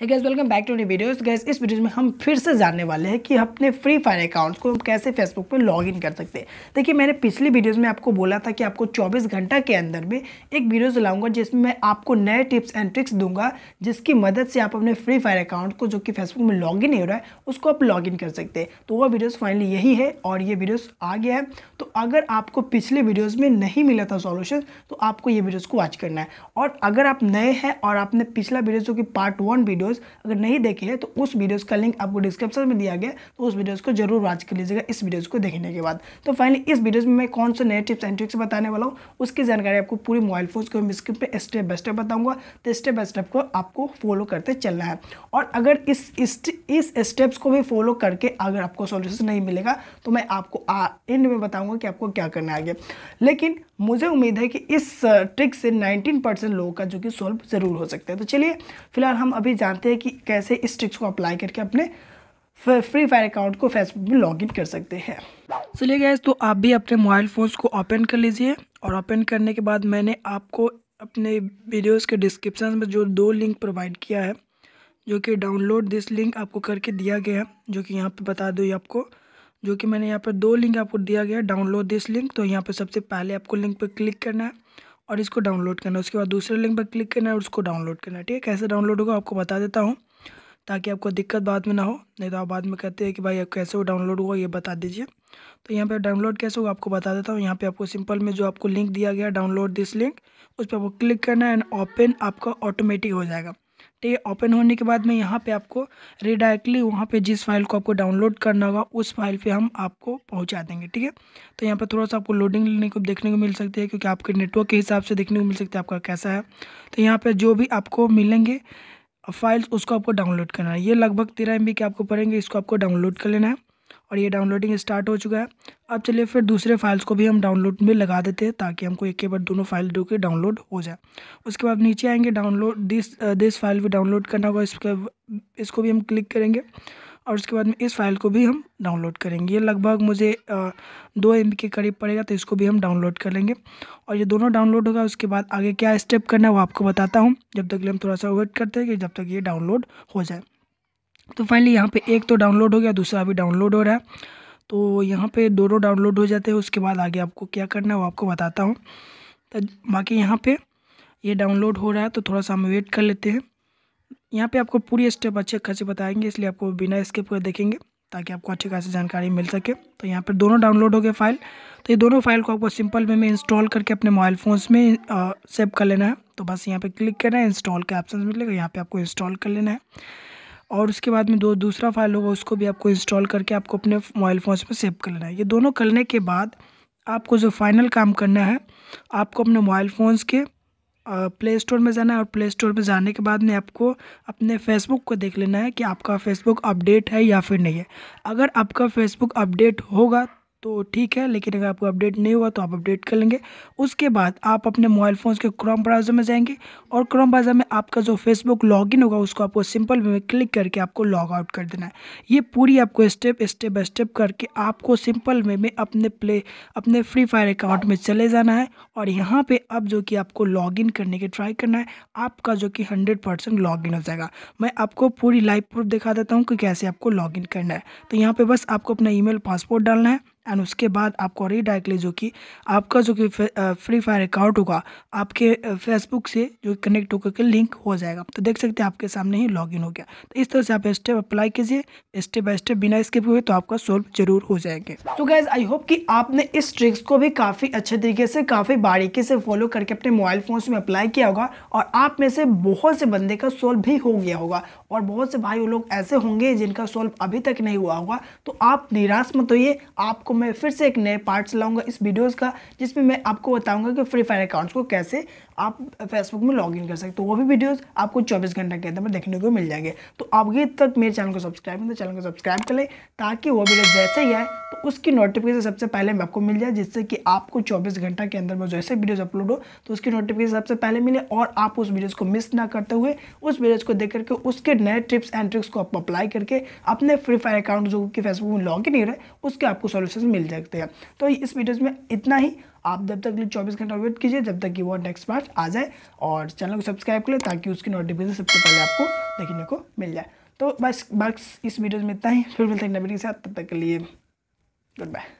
है guys welcome back to new videos guys इस video में हम फिर से जानने वाले हैं कि अपने फ्री फायर अकाउंट्स को हम कैसे फेसबुक पे लॉग इन कर सकते हैं देखिए मैंने पिछली वीडियोस में आपको बोला था कि आपको 24 घंटा के अंदर में एक वीडियो लाऊंगा जिसमें मैं आपको नए टिप्स एंड ट्रिक्स दूंगा जिसकी मदद से आप अपने फ्री फायर अकाउंट को जो कि फेसबुक में लॉग हो रहा है उसको आप लॉग कर सकते हैं तो वह वीडियोज़ फाइनली यही है और ये वीडियोज़ आ गया है तो अगर आपको पिछले वीडियोज़ में नहीं मिला था सॉल्यूशन तो आपको ये वीडियोज़ को वॉच करना है और अगर आप नए हैं और आपने पिछला वीडियो जो कि पार्ट वन वीडियो वीडियोस अगर नहीं देखे हैं तो उस वीडियोस का लिंक आपको डिस्क्रिप्शन में दिया गया तो उस वीडियोस को जरूर वॉच कर लीजिएगा इस वीडियोस को देखने के बाद तो फाइनली इस वीडियोस में मैं कौन से नए टिप्स एंड ट्रिक्स बताने वाला हूँ उसकी जानकारी आपको पूरी मोबाइल फोन को स्क्रिप्ट पर स्टेप बाय स्टेप बताऊँगा तो स्टेप बाय स्टेप को आपको फॉलो करते चलना है और अगर इस इस स्टेप्स को भी फॉलो करके अगर आपको सोल्यूशन नहीं मिलेगा तो मैं आपको आ, एंड में बताऊंगा कि आपको क्या करना है आगे लेकिन मुझे उम्मीद है कि इस ट्रिक से 19 परसेंट लोगों का जो कि सॉल्व ज़रूर हो सकता है तो चलिए फिलहाल हम अभी जानते हैं कि कैसे इस ट्रिक्स को अप्लाई करके अपने फ्री फायर अकाउंट को फेसबुक में लॉग कर सकते हैं चलिए गए तो आप भी अपने मोबाइल फ़ोन्स को ओपन कर लीजिए और ओपन करने के बाद मैंने आपको अपने वीडियोस के डिस्क्रिप्शन में जो दो लिंक प्रोवाइड किया है जो कि डाउनलोड दिस लिंक आपको करके दिया गया है जो कि यहाँ पे बता दो आपको जो कि मैंने यहाँ पर दो लिंक आपको दिया गया है डाउनलोड दिस लिंक तो यहाँ पर सबसे पहले आपको लिंक पर क्लिक करना है और इसको डाउनलोड करना है उसके बाद दूसरे लिंक पर क्लिक करना है और उसको डाउनलोड करना है ठीक है कैसे डाउनलोड होगा आपको बता देता हूँ ताकि आपको दिक्कत बाद में ना हो नहीं तो आप बाद में कहते हैं कि भाई कैसे वो डाउनलोड हुआ ये बता दीजिए तो यहाँ पर डाउनलोड कैसे होगा आपको बता देता हूँ यहाँ पे आपको सिंपल में जो आपको लिंक दिया गया डाउनलोड दिस लिंक उस पर आपको क्लिक करना है एंड ओपन आपका ऑटोमेटिक हो जाएगा ठीक है ओपन होने के बाद में यहाँ पे आपको रिडायरेक्टली वहाँ पे जिस फाइल को आपको डाउनलोड करना होगा उस फाइल पे हम आपको पहुँचा देंगे ठीक है तो यहाँ पे थोड़ा सा आपको लोडिंग लेने को देखने को मिल सकती है क्योंकि आपके नेटवर्क के हिसाब से देखने को मिल सकता है आपका कैसा है तो यहाँ पर जो भी आपको मिलेंगे फाइल्स उसको आपको डाउनलोड करना है ये लगभग तेरह एम के आपको पड़ेंगे इसको आपको डाउनलोड कर लेना है और ये डाउनलोडिंग स्टार्ट हो चुका है अब चलिए फिर दूसरे फाइल्स को भी हम डाउनलोड में लगा देते हैं ताकि हमको एक के बाद दोनों फाइल जो कि डाउनलोड हो जाए उसके बाद नीचे आएंगे डाउनलोड दिस दिस फाइल भी डाउनलोड करना होगा इसके इसको भी हम क्लिक करेंगे और उसके बाद में इस फाइल को भी हम डाउनलोड करेंगे ये लगभग मुझे आ, uh, दो एम के करीब पड़ेगा तो इसको भी हम डाउनलोड कर लेंगे और ये दोनों डाउनलोड होगा उसके बाद आगे क्या स्टेप करना है वो आपको बताता हूँ जब तक हम थोड़ा सा वेट करते हैं कि जब तक ये डाउनलोड हो जाए तो फाइनली यहाँ पे एक तो डाउनलोड हो गया दूसरा अभी डाउनलोड हो रहा है तो यहाँ पे दोनों डाउनलोड हो जाते हैं उसके बाद आगे आपको क्या करना है वो आपको बताता हूँ तो बाकी यहाँ पे ये डाउनलोड हो रहा है तो थोड़ा सा हम वेट कर लेते हैं यहाँ पे आपको पूरी स्टेप अच्छे खासे बताएंगे इसलिए आपको बिना स्किप कर देखेंगे ताकि आपको अच्छी खासी जानकारी मिल सके तो यहाँ पर दोनों डाउनलोड हो गए फाइल तो ये दोनों फाइल को आपको सिंपल वे में इंस्टॉल करके अपने मोबाइल फ़ोन्स में सेव कर लेना है तो बस यहाँ पर क्लिक करना है इंस्टॉल के ऑप्शन मिलेगा यहाँ पर आपको इंस्टॉल कर लेना है और उसके बाद में दो दूसरा फाइल होगा उसको भी आपको इंस्टॉल करके आपको अपने मोबाइल फ़ोन में सेव कर लेना है ये दोनों करने के बाद आपको जो फाइनल काम करना है आपको अपने मोबाइल फ़ोन्स के प्ले स्टोर में जाना है और प्ले स्टोर में जाने के बाद में आपको अपने फेसबुक को देख लेना है कि आपका फेसबुक अपडेट है या फिर नहीं है अगर आपका फेसबुक अपडेट होगा तो ठीक है लेकिन अगर आपको अपडेट नहीं हुआ तो आप अपडेट कर लेंगे उसके बाद आप अपने मोबाइल फ़ोन के क्रोम ब्राउज़र में जाएंगे और क्रोम ब्राउज़र में आपका जो फेसबुक लॉगिन होगा उसको आपको सिंपल वे में क्लिक करके आपको लॉग आउट कर देना है ये पूरी आपको स्टेप स्टेप बाई स्टेप करके आपको सिंपल वे में अपने प्ले अपने फ्री फायर अकाउंट में चले जाना है और यहाँ पर अब जो कि आपको लॉग इन करने की ट्राई करना है आपका जो कि हंड्रेड परसेंट लॉग इन हो जाएगा मैं आपको पूरी लाइव प्रूफ दिखा देता हूँ कि कैसे आपको लॉग इन करना है तो यहाँ पर बस आपको अपना मेल पासपोर्ट डालना है एंड उसके बाद आपको रिडायरेक्टली जो कि आपका जो कि फ्री फायर अकाउंट होगा आपके फेसबुक से जो कनेक्ट होकर के लिंक हो जाएगा तो देख सकते हैं आपके सामने ही लॉगिन हो गया तो इस तरह से आप स्टेप अप्लाई कीजिए स्टेप बाय स्टेप बिना स्किप हुए तो आपका सोल्व जरूर हो जाएंगे तो गैज आई होप कि आपने इस ट्रिक्स को भी काफ़ी अच्छे तरीके से काफ़ी बारीकी से फॉलो करके अपने मोबाइल फ़ोन में अप्लाई किया होगा और आप में से बहुत से बंदे का सोल्व भी हो गया होगा और बहुत से भाई लोग ऐसे होंगे जिनका सोल्व अभी तक नहीं हुआ होगा तो आप निराश मत होइए आपको मैं फिर से एक नए पार्ट्स लाऊंगा इस वीडियोस का जिसमें मैं आपको बताऊंगा कि फ्री फायर अकाउंट्स को कैसे आप फेसबुक में लॉग इन कर सकते हो वो भी वीडियोस आपको 24 घंटे के अंदर देखने को मिल जाएंगे तो आप ये तक मेरे चैनल को सब्सक्राइब नहीं तो चैनल को सब्सक्राइब कर लें ताकि वो वीडियो जैसे ही आए तो उसकी नोटिफिकेशन सबसे पहले मैं आपको मिल जाए जिससे कि आपको चौबीस घंटा के अंदर में जैसे वीडियोज़ अपलोड हो तो उसकी नोटिफिकेशन सबसे पहले मिले और आप उस वीडियोज़ को मिस ना करते हुए उस वीडियोज़ को देख करके उसके नए टिप्स एंड ट्रिक्स को आप अप्लाई करके अपने फ्री फायर अकाउंट जो कि फेसबुक में लॉग इन ही रहे उसके आपको सोल्यूशन मिल सकते हैं तो इस वीडियोज़ में इतना ही आप जब तक चौबीस घंटा वेट कीजिए जब तक कि वो नेक्स्ट मार्च आ जाए और चैनल को सब्सक्राइब करें ताकि उसकी नोटिफिकेशन सबसे पहले आपको देखने को मिल जाए तो बस बस इस वीडियोज़ में इतना ही फिर मिलते हैं नबी के साथ तब तक के लिए गुड बाय